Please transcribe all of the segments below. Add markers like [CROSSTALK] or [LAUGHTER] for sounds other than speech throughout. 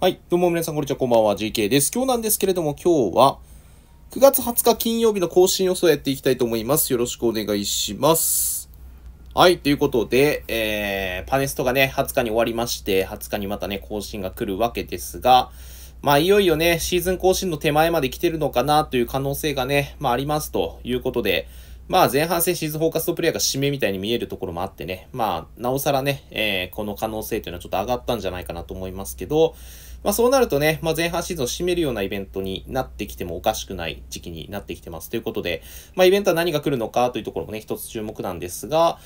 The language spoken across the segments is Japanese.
はい。どうも皆さん、こんにちは。こんばんは。GK です。今日なんですけれども、今日は9月20日金曜日の更新予想をやっていきたいと思います。よろしくお願いします。はい。ということで、えー、パネストがね、20日に終わりまして、20日にまたね、更新が来るわけですが、まあ、いよいよね、シーズン更新の手前まで来てるのかなという可能性がね、まあ、ありますということで、まあ前半戦シーズンフォーカストプレイヤーが締めみたいに見えるところもあってね、まあなおさらね、えー、この可能性というのはちょっと上がったんじゃないかなと思いますけど、まあそうなるとね、まあ前半シーズンを締めるようなイベントになってきてもおかしくない時期になってきてます。ということで、まあイベントは何が来るのかというところもね、一つ注目なんですが、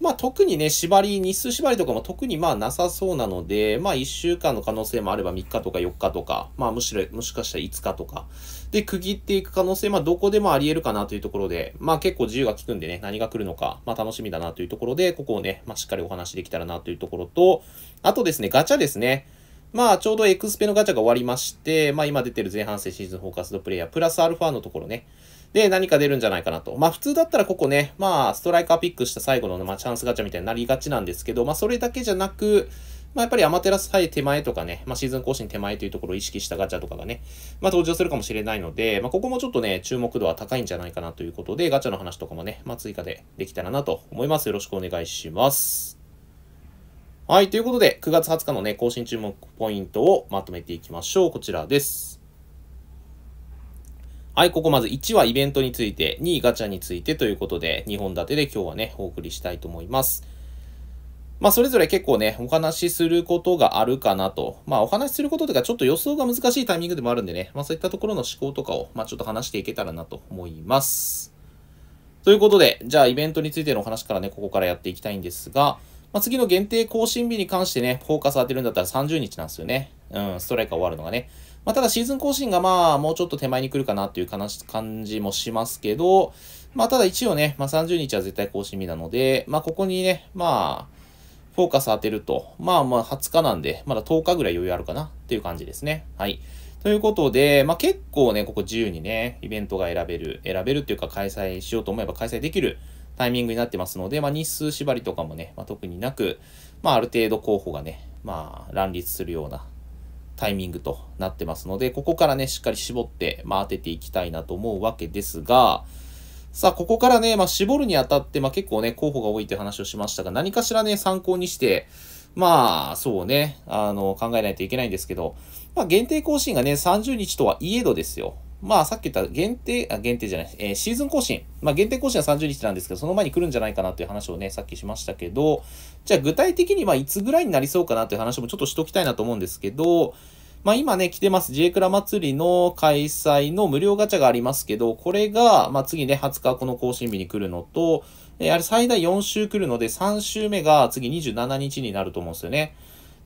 まあ特にね、縛り、日数縛りとかも特にまあなさそうなので、まあ1週間の可能性もあれば3日とか4日とか、まあむしろ、もしかしたら5日とか、で区切っていく可能性、まあどこでもあり得るかなというところで、まあ結構自由が利くんでね、何が来るのか、まあ楽しみだなというところで、ここをね、まあしっかりお話できたらなというところと、あとですね、ガチャですね。まあ、ちょうどエクスペのガチャが終わりまして、まあ今出てる前半戦シーズンフォーカスドプレイヤー、プラスアルファのところね。で、何か出るんじゃないかなと。まあ普通だったらここね、まあストライカーピックした最後の、まあ、チャンスガチャみたいになりがちなんですけど、まあそれだけじゃなく、まあ、やっぱりアマテラスえ手前とかね、まあ、シーズン更新手前というところを意識したガチャとかがね、まあ、登場するかもしれないので、まあ、ここもちょっとね、注目度は高いんじゃないかなということで、ガチャの話とかもね、まあ、追加でできたらなと思います。よろしくお願いします。はい、ということで、9月20日のね、更新注目ポイントをまとめていきましょう。こちらです。はい、ここまず1はイベントについて、2位ガチャについてということで、2本立てで今日はね、お送りしたいと思います。まあ、それぞれ結構ね、お話しすることがあるかなと。まあ、お話しすることというか、ちょっと予想が難しいタイミングでもあるんでね、まあ、そういったところの思考とかを、まあ、ちょっと話していけたらなと思います。ということで、じゃあ、イベントについてのお話からね、ここからやっていきたいんですが、まあ、次の限定更新日に関してね、フォーカス当てるんだったら30日なんですよね。うん、ストライカー終わるのがね。まあ、ただシーズン更新がまあ、もうちょっと手前に来るかなっていう感じもしますけど、まあ、ただ一応ね、まあ、30日は絶対更新日なので、まあ、ここにね、まあ、フォーカス当てると、まあまあ20日なんで、まだ10日ぐらい余裕あるかなっていう感じですね。はい。ということで、まあ結構ね、ここ自由にね、イベントが選べる、選べるっていうか開催しようと思えば開催できるタイミングになってますので、まあ日数縛りとかもね、まあ特になく、まあある程度候補がね、まあ乱立するようなタイミングとなってますので、ここからね、しっかり絞って、まあ、当てていきたいなと思うわけですが、さあ、ここからね、まあ、絞るにあたって、まあ、結構ね、候補が多いって話をしましたが、何かしらね、参考にして、まあ、そうね、あの、考えないといけないんですけど、まあ、限定更新がね、30日とはいえどですよ。まあ、さっき言った限定、あ、限定じゃない、えー、シーズン更新。まあ、限定更新は30日なんですけど、その前に来るんじゃないかなという話をね、さっきしましたけど、じゃあ具体的にはいつぐらいになりそうかなという話もちょっとしときたいなと思うんですけど、まあ、今ね、来てます、J クラ祭りの開催の無料ガチャがありますけど、これが、まあ、次ね、20日この更新日に来るのと、えー、あれ最大4週来るので、3週目が次27日になると思うんですよね。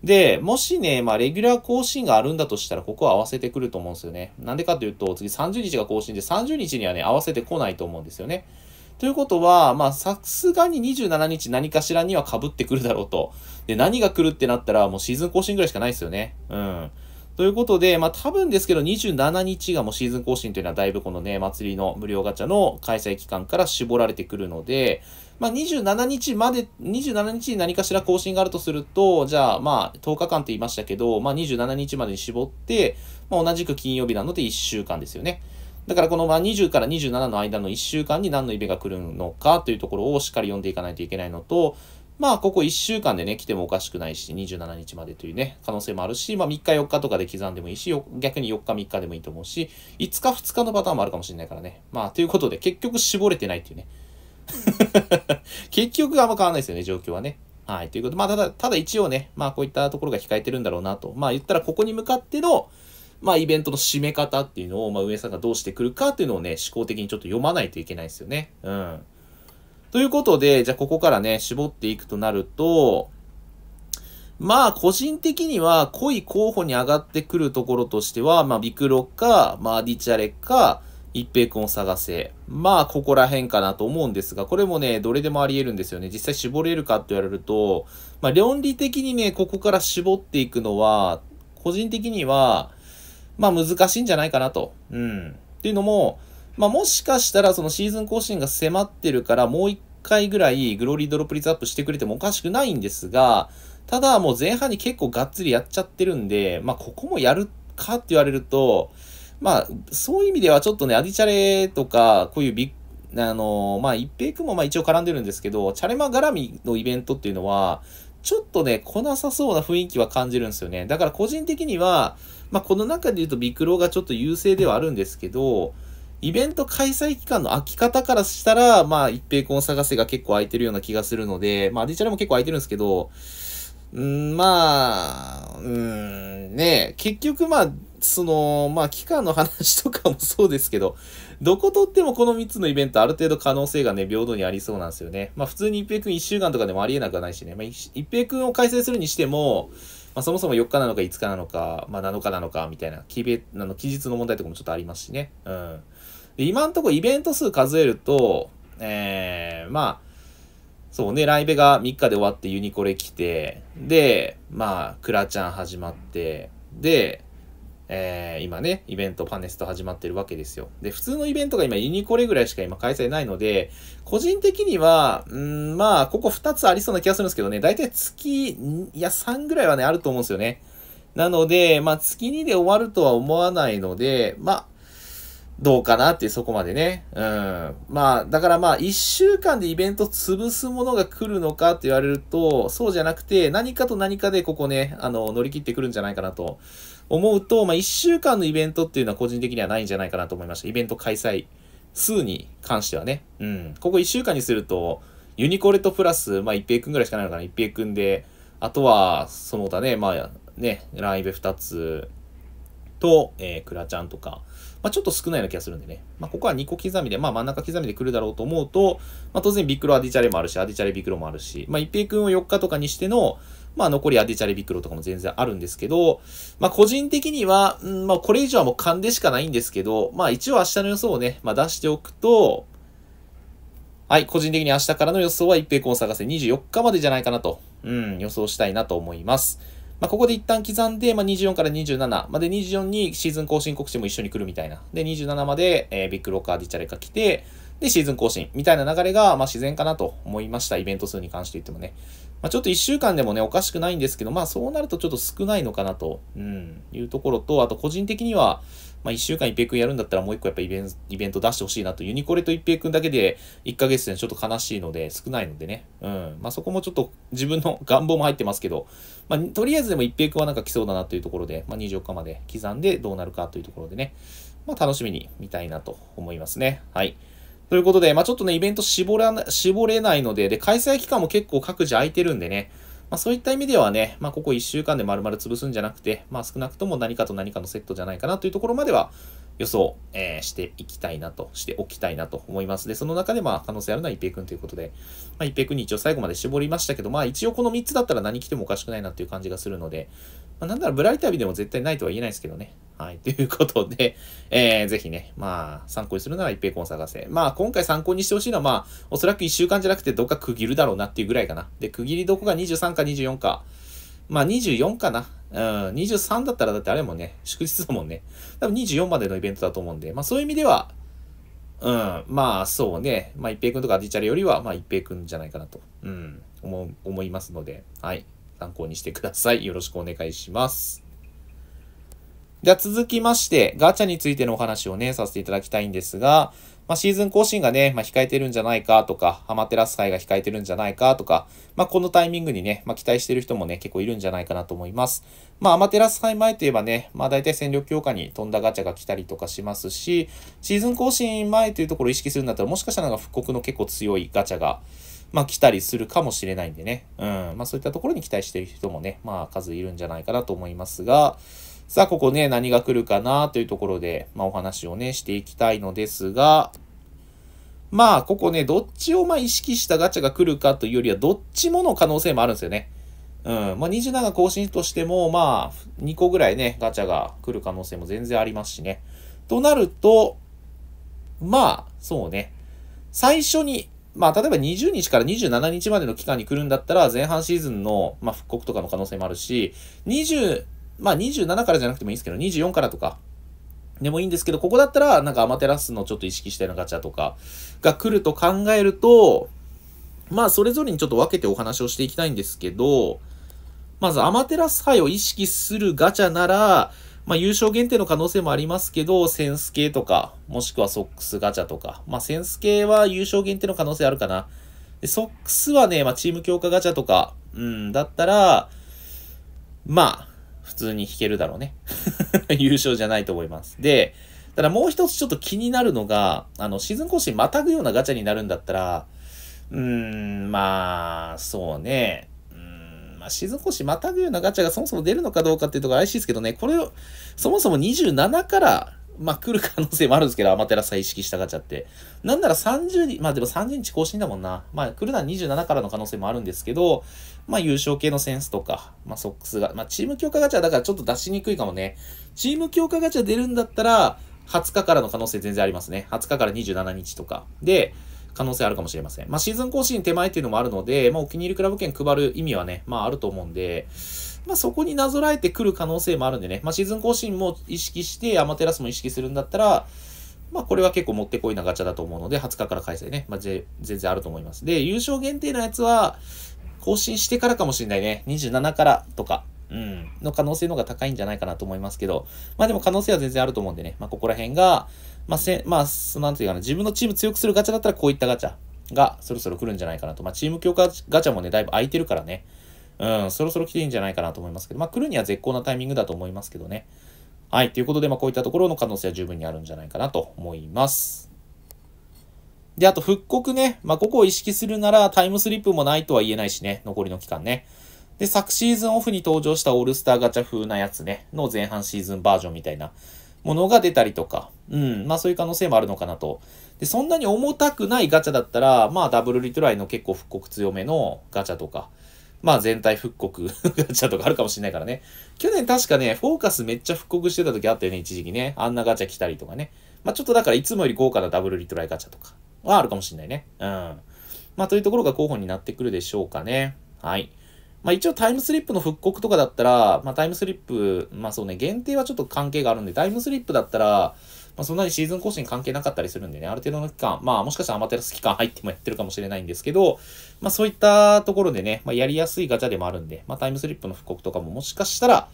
で、もしね、まあ、レギュラー更新があるんだとしたら、ここは合わせてくると思うんですよね。なんでかというと、次30日が更新で、30日にはね、合わせてこないと思うんですよね。ということは、まあ、さすがに27日何かしらには被ってくるだろうと。で、何が来るってなったら、もうシーズン更新ぐらいしかないですよね。うん。ということで、まあ多分ですけど27日がもうシーズン更新というのはだいぶこのね、祭りの無料ガチャの開催期間から絞られてくるので、まあ、27日まで、27日に何かしら更新があるとすると、じゃあ、まあ、10日間って言いましたけど、まあ、27日までに絞って、まあ、同じく金曜日なので1週間ですよね。だからこのまあ20から27の間の1週間に何のイベが来るのかというところをしっかり読んでいかないといけないのと、まあここ1週間でね、来てもおかしくないし、27日までというね、可能性もあるし、まあ3日4日とかで刻んでもいいし、逆に4日3日でもいいと思うし、5日2日のパターンもあるかもしれないからね。まあということで結局絞れてないっていうね。[LAUGHS] 結局あんま変わんないですよね、状況はね。はい。ということで、まあ、ただ、ただ一応ね、まあ、こういったところが控えてるんだろうなと。まあ、言ったら、ここに向かっての、まあ、イベントの締め方っていうのを、まあ、運営さんがどうしてくるかっていうのをね、思考的にちょっと読まないといけないですよね。うん。ということで、じゃあ、ここからね、絞っていくとなると、まあ、個人的には、濃い候補に上がってくるところとしては、まあ、ビクロか、まあ、ディチャレか、一平君を探せ。まあ、ここら辺かなと思うんですが、これもね、どれでもあり得るんですよね。実際絞れるかって言われると、まあ、論理的にね、ここから絞っていくのは、個人的には、まあ、難しいんじゃないかなと。うん。っていうのも、まあ、もしかしたら、そのシーズン更新が迫ってるから、もう一回ぐらい、グローリードロップ率アップしてくれてもおかしくないんですが、ただ、もう前半に結構がっつりやっちゃってるんで、まあ、ここもやるかって言われると、まあ、そういう意味ではちょっとね、アディチャレとか、こういうビッあの、まあ、一平君もまあ一応絡んでるんですけど、チャレマ絡みのイベントっていうのは、ちょっとね、来なさそうな雰囲気は感じるんですよね。だから個人的には、まあ、この中で言うとビクロがちょっと優勢ではあるんですけど、イベント開催期間の空き方からしたら、まあ、一平君を探せが結構空いてるような気がするので、まあ、アディチャレも結構空いてるんですけど、うんまあ、うん、ね結局まあ、その、まあ、期間の話とかもそうですけど、どこ取ってもこの3つのイベントある程度可能性がね、平等にありそうなんですよね。まあ、普通に一平君1週間とかでもありえなくはないしね。まあ、一平君を開催するにしても、まあ、そもそも4日なのか5日なのか、まあ、7日なのか、みたいな、期べ、あの、期日の問題とかもちょっとありますしね。うん。で、今んとこイベント数数えると、えー、まあ、そうね、ライブが3日で終わってユニコレ来て、で、まあ、クラちゃん始まって、で、えー、今ね、イベント、パネスト始まってるわけですよ。で、普通のイベントが今ユニコレぐらいしか今開催ないので、個人的には、んまあ、ここ2つありそうな気がするんですけどね、だいたい月、いや、3ぐらいはね、あると思うんですよね。なので、まあ、月2で終わるとは思わないので、まあ、どうかなっていう、そこまでね。うん。まあ、だからまあ、一週間でイベント潰すものが来るのかって言われると、そうじゃなくて、何かと何かでここね、あの、乗り切ってくるんじゃないかなと思うと、まあ、一週間のイベントっていうのは個人的にはないんじゃないかなと思いました。イベント開催数に関してはね。うん。ここ一週間にすると、ユニコレとプラス、まあ、一平くんぐらいしかないのかな、一平くんで、あとは、その他ね、まあ、ね、ライブ2つ、と、えー、クラちゃんとか、まあ、ちょっと少ないような気がするんでね。まあ、ここは2個刻みで、まあ、真ん中刻みで来るだろうと思うと、まあ、当然ビクロアディチャレもあるし、アディチャレビクロもあるし、まあ、一平君を4日とかにしての、まあ、残りアディチャレビクロとかも全然あるんですけど、まあ、個人的には、うん、まあ、これ以上はもう勘でしかないんですけど、まあ、一応明日の予想をね、まあ、出しておくと、はい、個人的に明日からの予想は一平君を探せ24日までじゃないかなと、うん、予想したいなと思います。まあ、ここで一旦刻んで、まあ、24から27まで24にシーズン更新告知も一緒に来るみたいな。で、27まで、えー、ビッグロッカーディチャレが来て、で、シーズン更新みたいな流れが、まあ、自然かなと思いました。イベント数に関して言ってもね。まあ、ちょっと1週間でもね、おかしくないんですけど、まあ、そうなるとちょっと少ないのかなと、うん、いうところと、あと個人的には、まあ、1週間一平君やるんだったらもう1個やっぱイベンイベント出してほしいなと、ユニコレと一平君だけで1ヶ月でちょっと悲しいので、少ないのでね。うん。まあ、そこもちょっと自分の [LAUGHS] 願望も入ってますけど、まあ、とりあえずでも一平君はなんか来そうだなというところで、まあ、24日まで刻んでどうなるかというところでね、まあ、楽しみに見たいなと思いますね。はい。ということで、まあ、ちょっとね、イベント絞らな絞れないので、で、開催期間も結構各自空いてるんでね、まあ、そういった意味ではね、まあ、ここ1週間で丸々潰すんじゃなくて、まあ、少なくとも何かと何かのセットじゃないかなというところまでは予想、えー、していきたいなと、しておきたいなと思います。で、その中でまあ可能性あるのは一平君ということで、まあ、一平君に一応最後まで絞りましたけど、まあ一応この3つだったら何来てもおかしくないなっていう感じがするので、まあ、なんならブライタビでも絶対ないとは言えないですけどね。はい。ということで、えー、ぜひね、まあ、参考にするなら一平コン探せ。まあ、今回参考にしてほしいのは、まあ、おそらく1週間じゃなくて、どっか区切るだろうなっていうぐらいかな。で、区切りどこが23か24か。まあ、24かな。うん、23だったらだってあれもね、祝日だもんね。多分24までのイベントだと思うんで、まあ、そういう意味では、うん、まあ、そうね。まあ、一平君とかアディチャレよりは、まあ、一平君じゃないかなと、うん、思、思いますので、はい。参考にしてください。よろしくお願いします。じゃあ続きまして、ガチャについてのお話をね、させていただきたいんですが、まあ、シーズン更新がね、まあ、控えてるんじゃないかとか、アマテラス杯が控えてるんじゃないかとか、まあ、このタイミングにね、まあ、期待してる人もね、結構いるんじゃないかなと思います。まあ、アマテラス杯前といえばね、まあ、大体戦力強化に飛んだガチャが来たりとかしますし、シーズン更新前というところを意識するんだったら、もしかしたらなんか復刻の結構強いガチャが、まあ、来たりするかもしれないんでね。うん。まあ、そういったところに期待してる人もね、まあ、数いるんじゃないかなと思いますが、さあ、ここね、何が来るかなというところで、まあ、お話をね、していきたいのですが、まあ、ここね、どっちをまあ意識したガチャが来るかというよりは、どっちもの可能性もあるんですよね。うん。まあ、27更新としても、まあ、2個ぐらいね、ガチャが来る可能性も全然ありますしね。となると、まあ、そうね。最初にまあ、例えば20日から27日までの期間に来るんだったら、前半シーズンの、まあ、復刻とかの可能性もあるし、20、まあ、27からじゃなくてもいいんですけど、24からとか、でもいいんですけど、ここだったら、なんかアマテラスのちょっと意識したようなガチャとかが来ると考えると、まあ、それぞれにちょっと分けてお話をしていきたいんですけど、まずアマテラス杯を意識するガチャなら、まあ、優勝限定の可能性もありますけど、センス系とか、もしくはソックスガチャとか、まあ、センス系は優勝限定の可能性あるかな。でソックスはね、まあ、チーム強化ガチャとか、うん、だったら、まあ、普通に引けるだろうね。[LAUGHS] 優勝じゃないと思います。で、ただもう一つちょっと気になるのが、あの、シーズン更新またぐようなガチャになるんだったら、うーん、まあ、そうね。まあ、静市またぐようなガチャがそもそも出るのかどうかっていうところ怪しいですけどね、これを、そもそも27から、まあ、来る可能性もあるんですけど、アマテラスは意識したガチャって。なんなら30日、まあでも30日更新だもんな。まあ、来るのは27からの可能性もあるんですけど、まあ、優勝系のセンスとか、まあ、ソックスが、まあ、チーム強化ガチャだからちょっと出しにくいかもね。チーム強化ガチャ出るんだったら、20日からの可能性全然ありますね。20日から27日とか。で、可能性あるかもしれません。まあ、シーズン更新手前っていうのもあるので、まあ、お気に入りクラブ券配る意味はね、まあ、あると思うんで、まあ、そこになぞらえてくる可能性もあるんでね、まあ、シーズン更新も意識して、アマテラスも意識するんだったら、まあ、これは結構もってこいなガチャだと思うので、20日から開催ね、まあ、全然あると思います。で、優勝限定のやつは、更新してからかもしれないね。27からとか、うん、の可能性の方が高いんじゃないかなと思いますけど、まあでも可能性は全然あると思うんでね、まあここら辺が、まあせ、まあ、なんていうかな、自分のチーム強くするガチャだったらこういったガチャがそろそろ来るんじゃないかなと。まあチーム強化ガチャもね、だいぶ空いてるからね、うん、そろそろ来ていいんじゃないかなと思いますけど、まあ来るには絶好なタイミングだと思いますけどね。はい、ということで、まあこういったところの可能性は十分にあるんじゃないかなと思います。で、あと復刻ね。まあ、ここを意識するならタイムスリップもないとは言えないしね。残りの期間ね。で、昨シーズンオフに登場したオールスターガチャ風なやつね、の前半シーズンバージョンみたいなものが出たりとか、うん、まあそういう可能性もあるのかなと。で、そんなに重たくないガチャだったら、まあダブルリトライの結構復刻強めのガチャとか、まあ全体復刻 [LAUGHS] ガチャとかあるかもしれないからね。去年確かね、フォーカスめっちゃ復刻してた時あったよね、一時期ね。あんなガチャ来たりとかね。まあちょっとだからいつもより豪華なダブルリトライガチャとかはあるかもしれないね。うん。まあというところが候補になってくるでしょうかね。はい。まあ一応タイムスリップの復刻とかだったら、まあタイムスリップ、まあそうね、限定はちょっと関係があるんで、タイムスリップだったら、まあそんなにシーズン更新関係なかったりするんでね、ある程度の期間、まあもしかしたらアマテラス期間入ってもやってるかもしれないんですけど、まあそういったところでね、まあやりやすいガチャでもあるんで、まあタイムスリップの復刻とかももしかしたら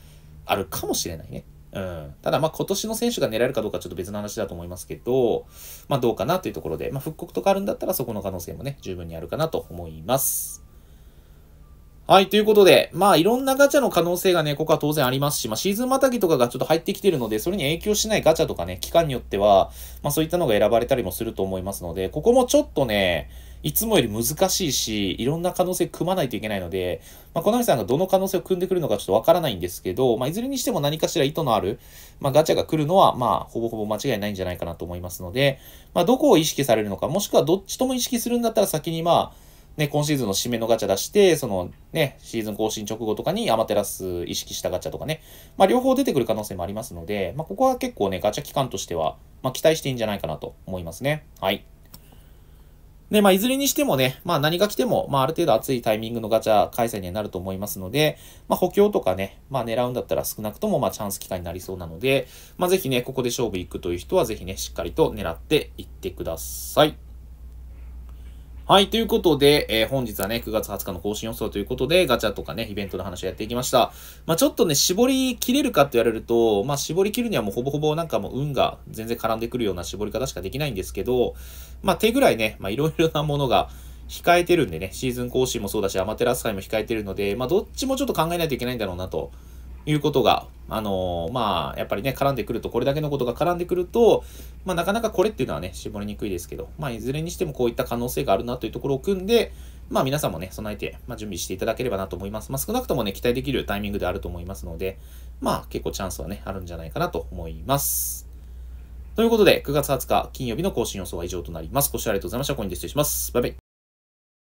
あるかもしれないね。うん、ただ、まあ、今年の選手が狙えるかどうかちょっと別の話だと思いますけど、まあ、どうかなというところで、まあ、復刻とかあるんだったら、そこの可能性もね、十分にあるかなと思います。はい、ということで、まあいろんなガチャの可能性がね、ここは当然ありますし、まあシーズンまたぎとかがちょっと入ってきてるので、それに影響しないガチャとかね、期間によっては、まあそういったのが選ばれたりもすると思いますので、ここもちょっとね、いつもより難しいし、いろんな可能性組まないといけないので、まあ、のみさんがどの可能性を組んでくるのかちょっとわからないんですけど、まあ、いずれにしても何かしら意図のある、まあ、ガチャが来るのは、まあ、ほぼほぼ間違いないんじゃないかなと思いますので、まあ、どこを意識されるのか、もしくはどっちとも意識するんだったら先に、まあ、ね、今シーズンの締めのガチャ出して、そのね、シーズン更新直後とかにアマテラス意識したガチャとかね、まあ両方出てくる可能性もありますので、まあここは結構ね、ガチャ期間としては、まあ期待していいんじゃないかなと思いますね。はい。で、まあ、いずれにしてもね、まあ、何が来ても、まあ、ある程度熱いタイミングのガチャ開催にはなると思いますので、まあ、補強とかね、まあ、狙うんだったら少なくとも、まあ、チャンス機会になりそうなので、まあ、ぜひね、ここで勝負いくという人は、ぜひね、しっかりと狙っていってください。はい、ということで、えー、本日はね、9月20日の更新予想ということで、ガチャとかね、イベントの話をやっていきました。まあ、ちょっとね、絞り切れるかって言われると、まあ、絞り切るにはもうほぼほぼなんかもう運が全然絡んでくるような絞り方しかできないんですけど、まあ、手ぐらいね、まあ、いろいろなものが、控えてるんでね、シーズン更新もそうだし、アマテラス会も控えてるので、まあ、どっちもちょっと考えないといけないんだろうなということが、あのー、まあ、やっぱりね、絡んでくると、これだけのことが絡んでくると、まあ、なかなかこれっていうのはね、絞りにくいですけど、まあ、いずれにしてもこういった可能性があるなというところを組んで、まあ、皆さんもね、備えて、まあ、準備していただければなと思います。まあ、少なくともね、期待できるタイミングであると思いますので、まあ、結構チャンスはね、あるんじゃないかなと思います。ということで、9月20日金曜日の更新予想は以上となります。ご視聴ありがとうございました。ここンで失礼します。バイバイ。